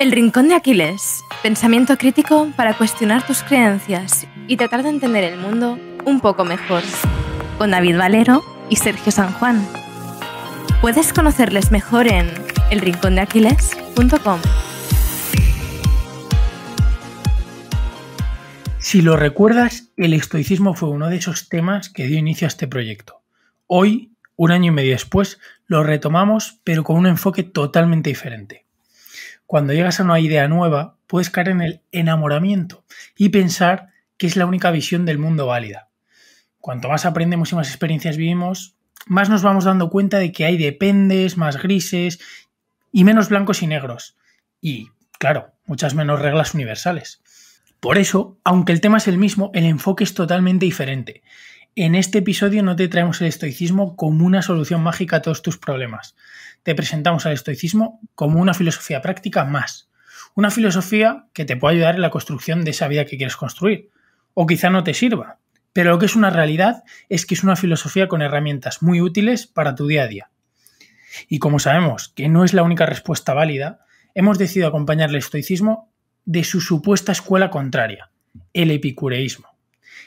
El Rincón de Aquiles. Pensamiento crítico para cuestionar tus creencias y tratar de entender el mundo un poco mejor. Con David Valero y Sergio San Juan. Puedes conocerles mejor en elrincondeaquiles.com. Si lo recuerdas, el estoicismo fue uno de esos temas que dio inicio a este proyecto. Hoy, un año y medio después, lo retomamos, pero con un enfoque totalmente diferente cuando llegas a una idea nueva, puedes caer en el enamoramiento y pensar que es la única visión del mundo válida. Cuanto más aprendemos y más experiencias vivimos, más nos vamos dando cuenta de que hay dependes, más grises y menos blancos y negros. Y, claro, muchas menos reglas universales. Por eso, aunque el tema es el mismo, el enfoque es totalmente diferente. En este episodio no te traemos el estoicismo como una solución mágica a todos tus problemas. Te presentamos al estoicismo como una filosofía práctica más. Una filosofía que te puede ayudar en la construcción de esa vida que quieres construir. O quizá no te sirva. Pero lo que es una realidad es que es una filosofía con herramientas muy útiles para tu día a día. Y como sabemos que no es la única respuesta válida, hemos decidido acompañar el estoicismo de su supuesta escuela contraria, el epicureísmo.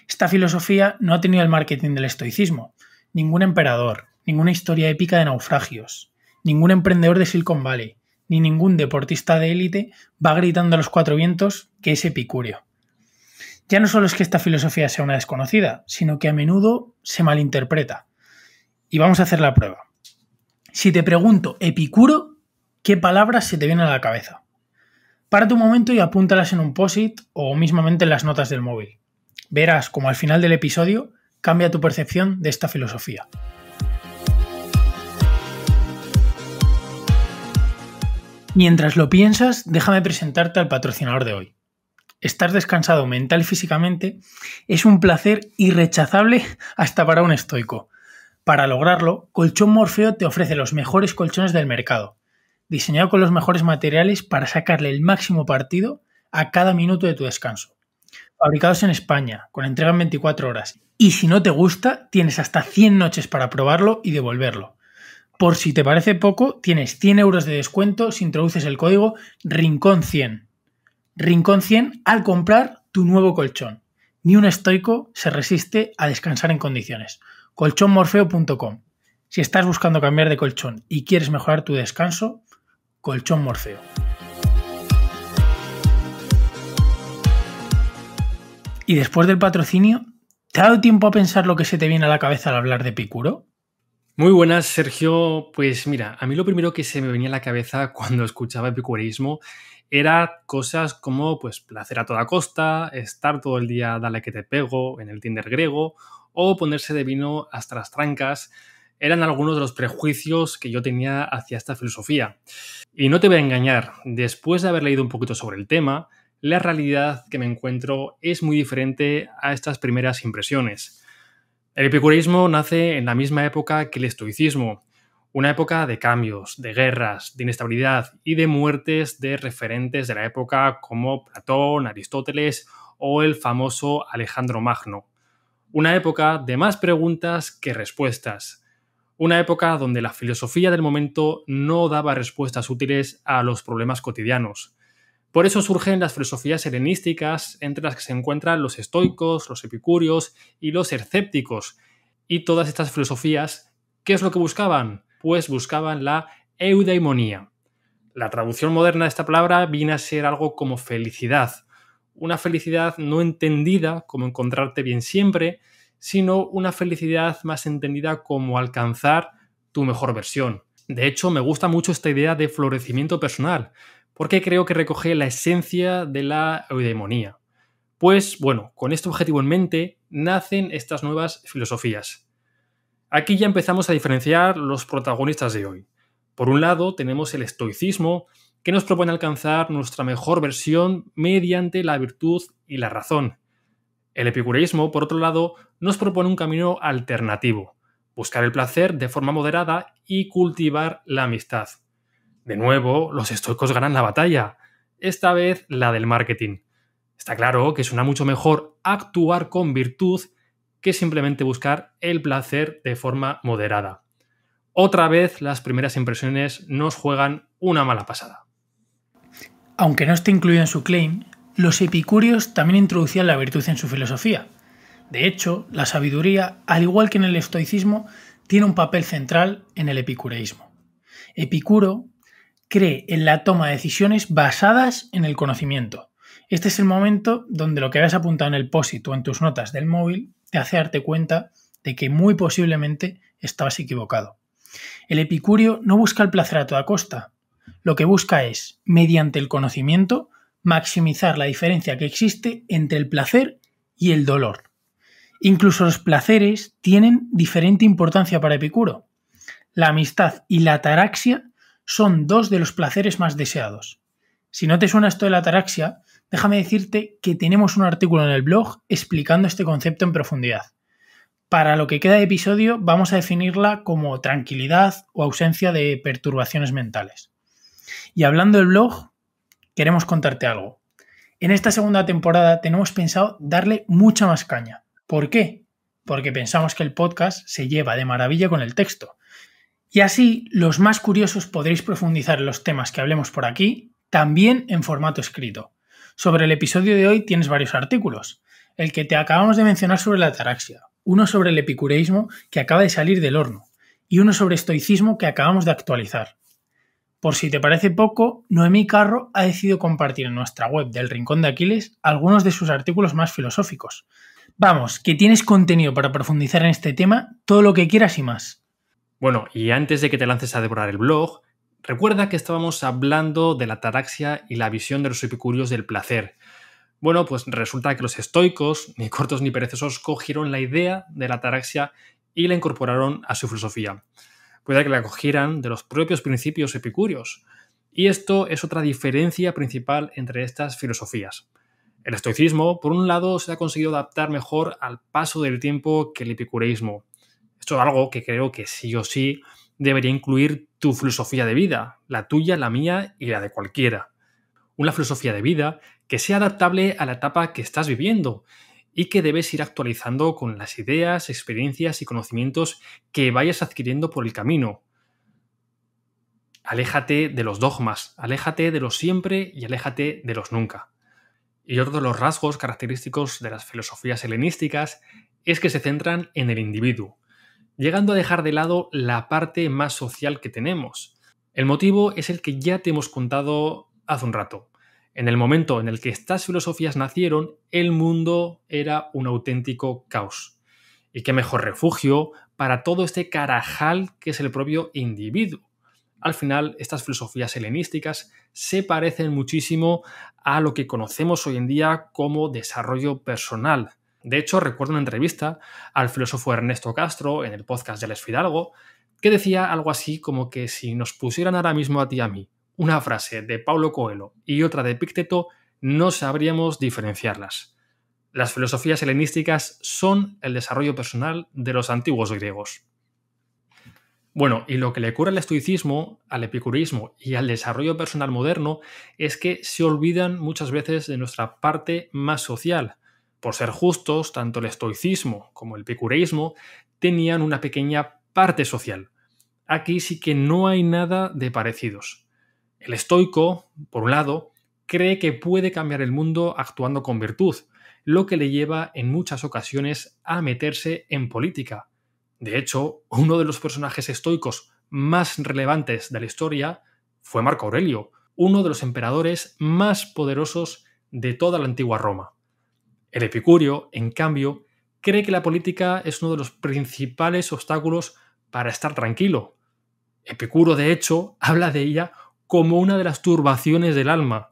Esta filosofía no ha tenido el marketing del estoicismo. Ningún emperador, ninguna historia épica de naufragios, ningún emprendedor de Silicon Valley, ni ningún deportista de élite va gritando a los cuatro vientos que es epicúreo. Ya no solo es que esta filosofía sea una desconocida, sino que a menudo se malinterpreta. Y vamos a hacer la prueba. Si te pregunto epicuro, ¿qué palabras se te vienen a la cabeza? Párate un momento y apúntalas en un POSIT o mismamente en las notas del móvil. Verás como al final del episodio cambia tu percepción de esta filosofía. Mientras lo piensas, déjame presentarte al patrocinador de hoy. Estar descansado mental y físicamente es un placer irrechazable hasta para un estoico. Para lograrlo, Colchón Morfeo te ofrece los mejores colchones del mercado, diseñado con los mejores materiales para sacarle el máximo partido a cada minuto de tu descanso fabricados en España, con entrega en 24 horas. Y si no te gusta, tienes hasta 100 noches para probarlo y devolverlo. Por si te parece poco, tienes 100 euros de descuento si introduces el código Rincón100. Rincón100 al comprar tu nuevo colchón. Ni un estoico se resiste a descansar en condiciones. colchonmorfeo.com Si estás buscando cambiar de colchón y quieres mejorar tu descanso, Colchón Morfeo. Y después del patrocinio, ¿te ha dado tiempo a pensar lo que se te viene a la cabeza al hablar de Picuro? Muy buenas, Sergio. Pues mira, a mí lo primero que se me venía a la cabeza cuando escuchaba Epicureísmo era cosas como pues placer a toda costa, estar todo el día dale que te pego en el Tinder griego o ponerse de vino hasta las trancas. Eran algunos de los prejuicios que yo tenía hacia esta filosofía. Y no te voy a engañar, después de haber leído un poquito sobre el tema, la realidad que me encuentro es muy diferente a estas primeras impresiones. El epicurismo nace en la misma época que el estoicismo, una época de cambios, de guerras, de inestabilidad y de muertes de referentes de la época como Platón, Aristóteles o el famoso Alejandro Magno. Una época de más preguntas que respuestas. Una época donde la filosofía del momento no daba respuestas útiles a los problemas cotidianos. Por eso surgen las filosofías helenísticas, entre las que se encuentran los estoicos, los epicúreos y los escépticos. Y todas estas filosofías, ¿qué es lo que buscaban? Pues buscaban la eudaimonía. La traducción moderna de esta palabra viene a ser algo como felicidad. Una felicidad no entendida como encontrarte bien siempre, sino una felicidad más entendida como alcanzar tu mejor versión. De hecho, me gusta mucho esta idea de florecimiento personal, porque creo que recoge la esencia de la eudemonía. Pues bueno, con este objetivo en mente nacen estas nuevas filosofías. Aquí ya empezamos a diferenciar los protagonistas de hoy. Por un lado tenemos el estoicismo, que nos propone alcanzar nuestra mejor versión mediante la virtud y la razón. El epicureísmo, por otro lado, nos propone un camino alternativo, buscar el placer de forma moderada y cultivar la amistad de nuevo, los estoicos ganan la batalla, esta vez la del marketing. Está claro que suena mucho mejor actuar con virtud que simplemente buscar el placer de forma moderada. Otra vez las primeras impresiones nos juegan una mala pasada. Aunque no esté incluido en su claim, los epicúreos también introducían la virtud en su filosofía. De hecho, la sabiduría, al igual que en el estoicismo, tiene un papel central en el epicureísmo. Epicuro cree en la toma de decisiones basadas en el conocimiento. Este es el momento donde lo que habías apuntado en el POSIT o en tus notas del móvil te hace darte cuenta de que muy posiblemente estabas equivocado. El epicurio no busca el placer a toda costa. Lo que busca es, mediante el conocimiento, maximizar la diferencia que existe entre el placer y el dolor. Incluso los placeres tienen diferente importancia para Epicuro. La amistad y la ataraxia son dos de los placeres más deseados. Si no te suena esto de la ataraxia, déjame decirte que tenemos un artículo en el blog explicando este concepto en profundidad. Para lo que queda de episodio vamos a definirla como tranquilidad o ausencia de perturbaciones mentales. Y hablando del blog, queremos contarte algo. En esta segunda temporada tenemos pensado darle mucha más caña. ¿Por qué? Porque pensamos que el podcast se lleva de maravilla con el texto y así, los más curiosos podréis profundizar en los temas que hablemos por aquí, también en formato escrito. Sobre el episodio de hoy tienes varios artículos. El que te acabamos de mencionar sobre la ataraxia, uno sobre el epicureísmo que acaba de salir del horno, y uno sobre estoicismo que acabamos de actualizar. Por si te parece poco, Noemí Carro ha decidido compartir en nuestra web del Rincón de Aquiles algunos de sus artículos más filosóficos. Vamos, que tienes contenido para profundizar en este tema todo lo que quieras y más. Bueno, y antes de que te lances a devorar el blog, recuerda que estábamos hablando de la ataraxia y la visión de los epicúreos del placer. Bueno, pues resulta que los estoicos, ni cortos ni perezosos, cogieron la idea de la ataraxia y la incorporaron a su filosofía. Puede que la cogieran de los propios principios epicúreos. Y esto es otra diferencia principal entre estas filosofías. El estoicismo, por un lado, se ha conseguido adaptar mejor al paso del tiempo que el epicureísmo. Esto es algo que creo que sí o sí debería incluir tu filosofía de vida, la tuya, la mía y la de cualquiera. Una filosofía de vida que sea adaptable a la etapa que estás viviendo y que debes ir actualizando con las ideas, experiencias y conocimientos que vayas adquiriendo por el camino. Aléjate de los dogmas, aléjate de los siempre y aléjate de los nunca. Y otro de los rasgos característicos de las filosofías helenísticas es que se centran en el individuo, llegando a dejar de lado la parte más social que tenemos. El motivo es el que ya te hemos contado hace un rato. En el momento en el que estas filosofías nacieron, el mundo era un auténtico caos. Y qué mejor refugio para todo este carajal que es el propio individuo. Al final, estas filosofías helenísticas se parecen muchísimo a lo que conocemos hoy en día como desarrollo personal, de hecho, recuerdo una entrevista al filósofo Ernesto Castro en el podcast de Les Fidalgo, que decía algo así como que si nos pusieran ahora mismo a ti y a mí una frase de Paulo Coelho y otra de Epicteto, no sabríamos diferenciarlas. Las filosofías helenísticas son el desarrollo personal de los antiguos griegos. Bueno, y lo que le cura al estoicismo, al epicurismo y al desarrollo personal moderno es que se olvidan muchas veces de nuestra parte más social, por ser justos, tanto el estoicismo como el picureísmo tenían una pequeña parte social. Aquí sí que no hay nada de parecidos. El estoico, por un lado, cree que puede cambiar el mundo actuando con virtud, lo que le lleva en muchas ocasiones a meterse en política. De hecho, uno de los personajes estoicos más relevantes de la historia fue Marco Aurelio, uno de los emperadores más poderosos de toda la antigua Roma. El epicurio, en cambio, cree que la política es uno de los principales obstáculos para estar tranquilo. Epicuro, de hecho, habla de ella como una de las turbaciones del alma.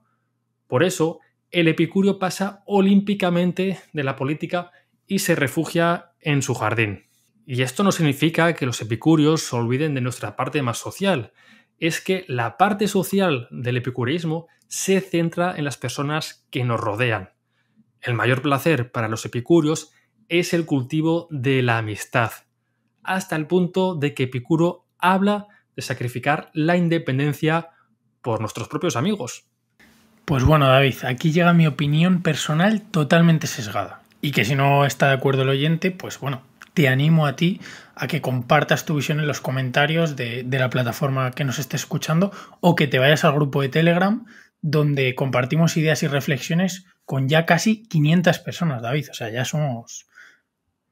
Por eso, el epicurio pasa olímpicamente de la política y se refugia en su jardín. Y esto no significa que los epicúreos se olviden de nuestra parte más social, es que la parte social del epicurismo se centra en las personas que nos rodean. El mayor placer para los epicúreos es el cultivo de la amistad, hasta el punto de que Epicuro habla de sacrificar la independencia por nuestros propios amigos. Pues bueno, David, aquí llega mi opinión personal totalmente sesgada. Y que si no está de acuerdo el oyente, pues bueno, te animo a ti a que compartas tu visión en los comentarios de, de la plataforma que nos esté escuchando o que te vayas al grupo de Telegram donde compartimos ideas y reflexiones con ya casi 500 personas, David. O sea, ya somos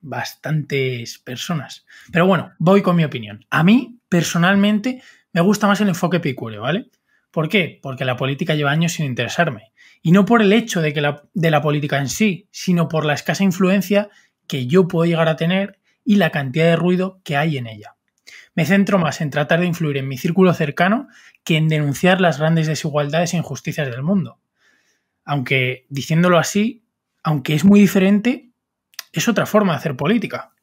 bastantes personas. Pero bueno, voy con mi opinión. A mí, personalmente, me gusta más el enfoque picúreo ¿vale? ¿Por qué? Porque la política lleva años sin interesarme. Y no por el hecho de, que la, de la política en sí, sino por la escasa influencia que yo puedo llegar a tener y la cantidad de ruido que hay en ella. Me centro más en tratar de influir en mi círculo cercano que en denunciar las grandes desigualdades e injusticias del mundo aunque diciéndolo así, aunque es muy diferente, es otra forma de hacer política.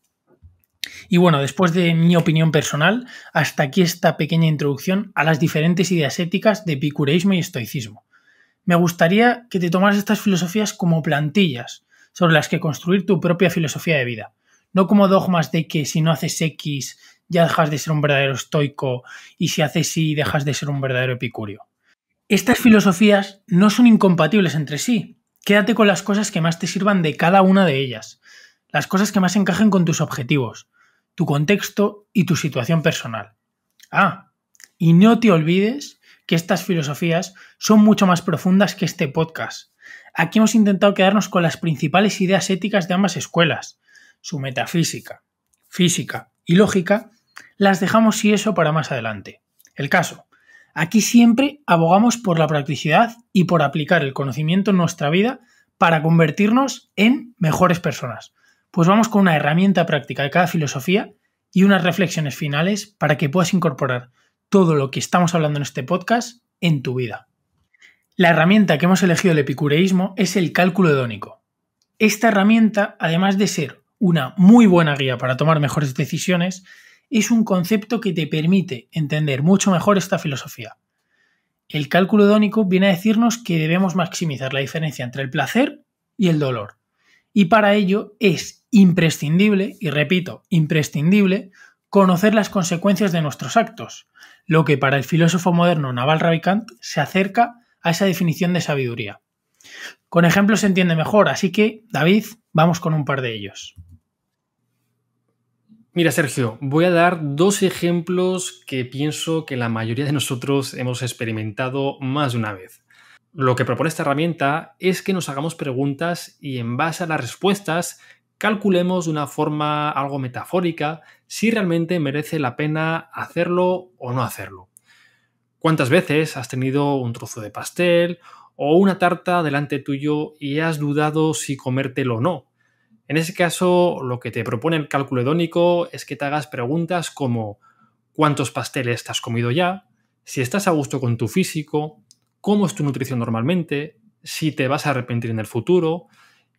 Y bueno, después de mi opinión personal, hasta aquí esta pequeña introducción a las diferentes ideas éticas de epicureísmo y estoicismo. Me gustaría que te tomaras estas filosofías como plantillas sobre las que construir tu propia filosofía de vida, no como dogmas de que si no haces X ya dejas de ser un verdadero estoico y si haces Y dejas de ser un verdadero epicurio. Estas filosofías no son incompatibles entre sí. Quédate con las cosas que más te sirvan de cada una de ellas, las cosas que más encajen con tus objetivos, tu contexto y tu situación personal. Ah, y no te olvides que estas filosofías son mucho más profundas que este podcast. Aquí hemos intentado quedarnos con las principales ideas éticas de ambas escuelas, su metafísica, física y lógica, las dejamos y eso para más adelante. El caso, Aquí siempre abogamos por la practicidad y por aplicar el conocimiento en nuestra vida para convertirnos en mejores personas. Pues vamos con una herramienta práctica de cada filosofía y unas reflexiones finales para que puedas incorporar todo lo que estamos hablando en este podcast en tu vida. La herramienta que hemos elegido del epicureísmo es el cálculo hedónico. Esta herramienta, además de ser una muy buena guía para tomar mejores decisiones, es un concepto que te permite entender mucho mejor esta filosofía. El cálculo dónico viene a decirnos que debemos maximizar la diferencia entre el placer y el dolor. Y para ello es imprescindible, y repito, imprescindible, conocer las consecuencias de nuestros actos, lo que para el filósofo moderno Naval Ravikant se acerca a esa definición de sabiduría. Con ejemplos se entiende mejor, así que, David, vamos con un par de ellos. Mira, Sergio, voy a dar dos ejemplos que pienso que la mayoría de nosotros hemos experimentado más de una vez. Lo que propone esta herramienta es que nos hagamos preguntas y en base a las respuestas calculemos de una forma algo metafórica si realmente merece la pena hacerlo o no hacerlo. ¿Cuántas veces has tenido un trozo de pastel o una tarta delante tuyo y has dudado si comértelo o no? En ese caso, lo que te propone el cálculo hedónico es que te hagas preguntas como ¿cuántos pasteles te has comido ya? ¿Si estás a gusto con tu físico? ¿Cómo es tu nutrición normalmente? ¿Si te vas a arrepentir en el futuro?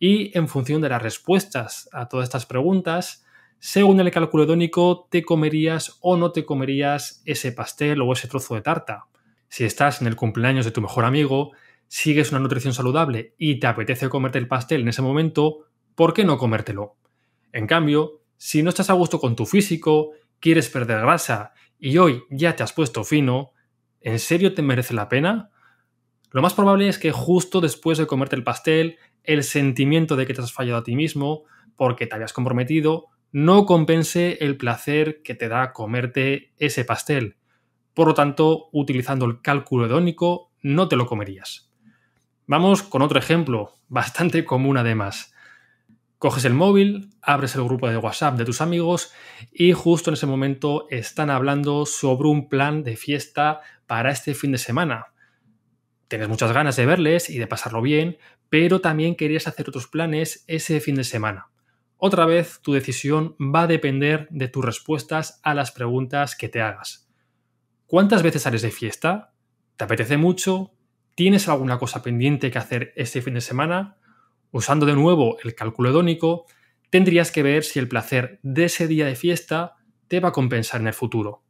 Y en función de las respuestas a todas estas preguntas, según el cálculo hedónico, te comerías o no te comerías ese pastel o ese trozo de tarta. Si estás en el cumpleaños de tu mejor amigo, sigues una nutrición saludable y te apetece comerte el pastel en ese momento, ¿por qué no comértelo? En cambio, si no estás a gusto con tu físico, quieres perder grasa y hoy ya te has puesto fino, ¿en serio te merece la pena? Lo más probable es que justo después de comerte el pastel, el sentimiento de que te has fallado a ti mismo, porque te habías comprometido, no compense el placer que te da comerte ese pastel. Por lo tanto, utilizando el cálculo hedónico, no te lo comerías. Vamos con otro ejemplo, bastante común además. Coges el móvil, abres el grupo de WhatsApp de tus amigos y justo en ese momento están hablando sobre un plan de fiesta para este fin de semana. Tienes muchas ganas de verles y de pasarlo bien, pero también querías hacer otros planes ese fin de semana. Otra vez, tu decisión va a depender de tus respuestas a las preguntas que te hagas. ¿Cuántas veces sales de fiesta? ¿Te apetece mucho? ¿Tienes alguna cosa pendiente que hacer este fin de semana? Usando de nuevo el cálculo hedónico, tendrías que ver si el placer de ese día de fiesta te va a compensar en el futuro.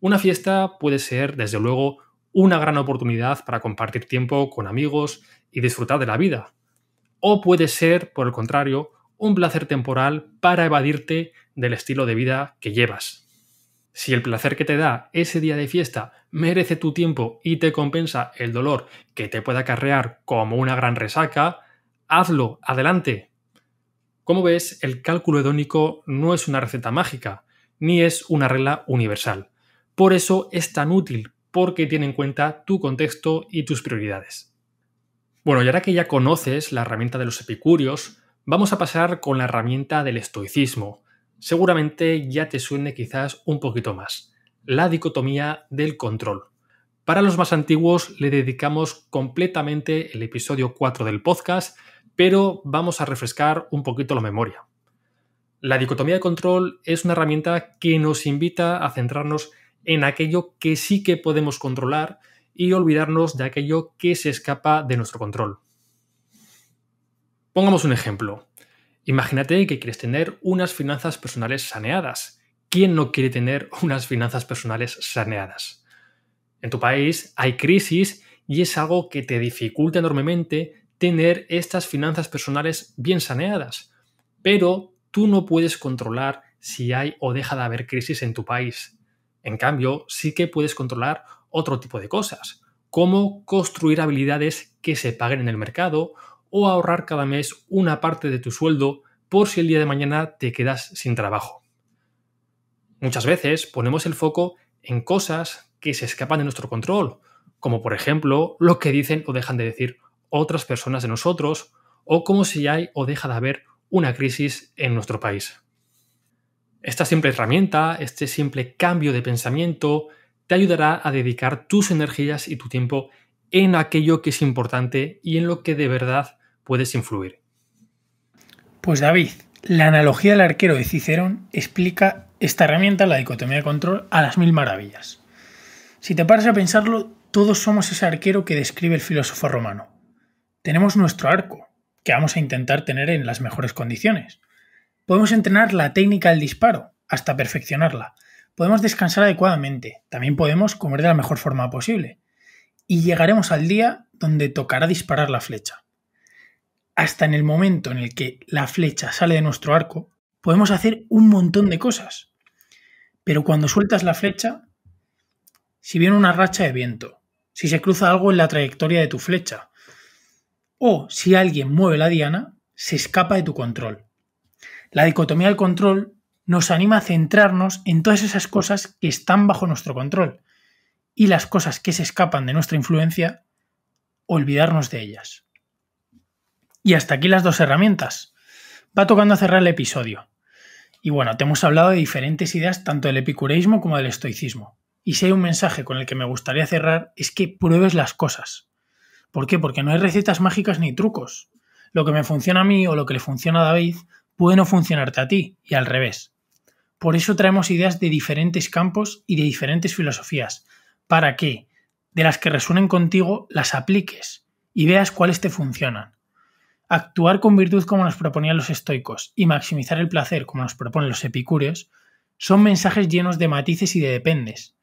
Una fiesta puede ser, desde luego, una gran oportunidad para compartir tiempo con amigos y disfrutar de la vida. O puede ser, por el contrario, un placer temporal para evadirte del estilo de vida que llevas. Si el placer que te da ese día de fiesta merece tu tiempo y te compensa el dolor que te pueda acarrear como una gran resaca, hazlo, adelante. Como ves, el cálculo hedónico no es una receta mágica, ni es una regla universal. Por eso es tan útil, porque tiene en cuenta tu contexto y tus prioridades. Bueno, y ahora que ya conoces la herramienta de los epicúreos, vamos a pasar con la herramienta del estoicismo. Seguramente ya te suene quizás un poquito más, la dicotomía del control. Para los más antiguos le dedicamos completamente el episodio 4 del podcast, pero vamos a refrescar un poquito la memoria. La dicotomía de control es una herramienta que nos invita a centrarnos en aquello que sí que podemos controlar y olvidarnos de aquello que se escapa de nuestro control. Pongamos un ejemplo. Imagínate que quieres tener unas finanzas personales saneadas. ¿Quién no quiere tener unas finanzas personales saneadas? en tu país hay crisis y es algo que te dificulta enormemente tener estas finanzas personales bien saneadas. Pero tú no puedes controlar si hay o deja de haber crisis en tu país. En cambio, sí que puedes controlar otro tipo de cosas, como construir habilidades que se paguen en el mercado o ahorrar cada mes una parte de tu sueldo por si el día de mañana te quedas sin trabajo. Muchas veces ponemos el foco en cosas que se escapan de nuestro control, como por ejemplo lo que dicen o dejan de decir otras personas de nosotros, o como si hay o deja de haber una crisis en nuestro país. Esta simple herramienta, este simple cambio de pensamiento, te ayudará a dedicar tus energías y tu tiempo en aquello que es importante y en lo que de verdad puedes influir. Pues David, la analogía del arquero de Cicerón explica esta herramienta, la dicotomía de control, a las mil maravillas. Si te paras a pensarlo, todos somos ese arquero que describe el filósofo romano. Tenemos nuestro arco, que vamos a intentar tener en las mejores condiciones. Podemos entrenar la técnica del disparo, hasta perfeccionarla. Podemos descansar adecuadamente, también podemos comer de la mejor forma posible. Y llegaremos al día donde tocará disparar la flecha. Hasta en el momento en el que la flecha sale de nuestro arco, podemos hacer un montón de cosas. Pero cuando sueltas la flecha, si viene una racha de viento, si se cruza algo en la trayectoria de tu flecha, o si alguien mueve la diana, se escapa de tu control. La dicotomía del control nos anima a centrarnos en todas esas cosas que están bajo nuestro control y las cosas que se escapan de nuestra influencia, olvidarnos de ellas. Y hasta aquí las dos herramientas. Va tocando cerrar el episodio. Y bueno, te hemos hablado de diferentes ideas tanto del epicureísmo como del estoicismo. Y si hay un mensaje con el que me gustaría cerrar es que pruebes las cosas. ¿Por qué? Porque no hay recetas mágicas ni trucos. Lo que me funciona a mí o lo que le funciona a David puede no funcionarte a ti y al revés. Por eso traemos ideas de diferentes campos y de diferentes filosofías, para que, de las que resuenen contigo, las apliques y veas cuáles te funcionan. Actuar con virtud como nos proponían los estoicos y maximizar el placer como nos proponen los epicúreos son mensajes llenos de matices y de dependes,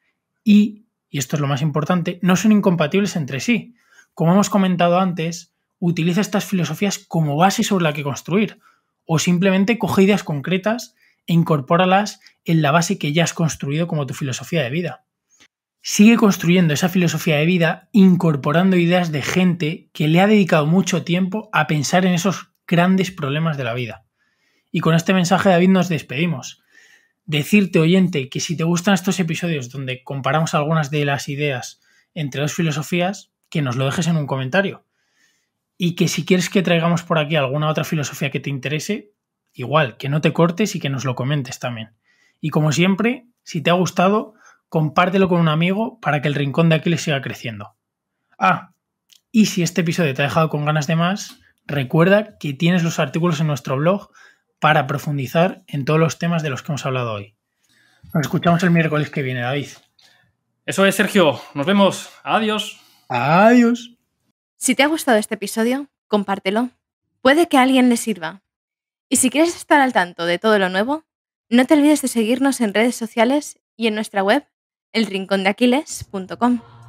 y, y esto es lo más importante, no son incompatibles entre sí. Como hemos comentado antes, utiliza estas filosofías como base sobre la que construir, o simplemente coge ideas concretas e incorpóralas en la base que ya has construido como tu filosofía de vida. Sigue construyendo esa filosofía de vida incorporando ideas de gente que le ha dedicado mucho tiempo a pensar en esos grandes problemas de la vida. Y con este mensaje David nos despedimos. Decirte, oyente, que si te gustan estos episodios donde comparamos algunas de las ideas entre dos filosofías, que nos lo dejes en un comentario. Y que si quieres que traigamos por aquí alguna otra filosofía que te interese, igual, que no te cortes y que nos lo comentes también. Y como siempre, si te ha gustado, compártelo con un amigo para que el rincón de Aquiles siga creciendo. Ah, y si este episodio te ha dejado con ganas de más, recuerda que tienes los artículos en nuestro blog para profundizar en todos los temas de los que hemos hablado hoy. Nos escuchamos el miércoles que viene, David. Eso es, Sergio. Nos vemos. Adiós. Adiós. Si te ha gustado este episodio, compártelo. Puede que a alguien le sirva. Y si quieres estar al tanto de todo lo nuevo, no te olvides de seguirnos en redes sociales y en nuestra web, elrincondeaquiles.com.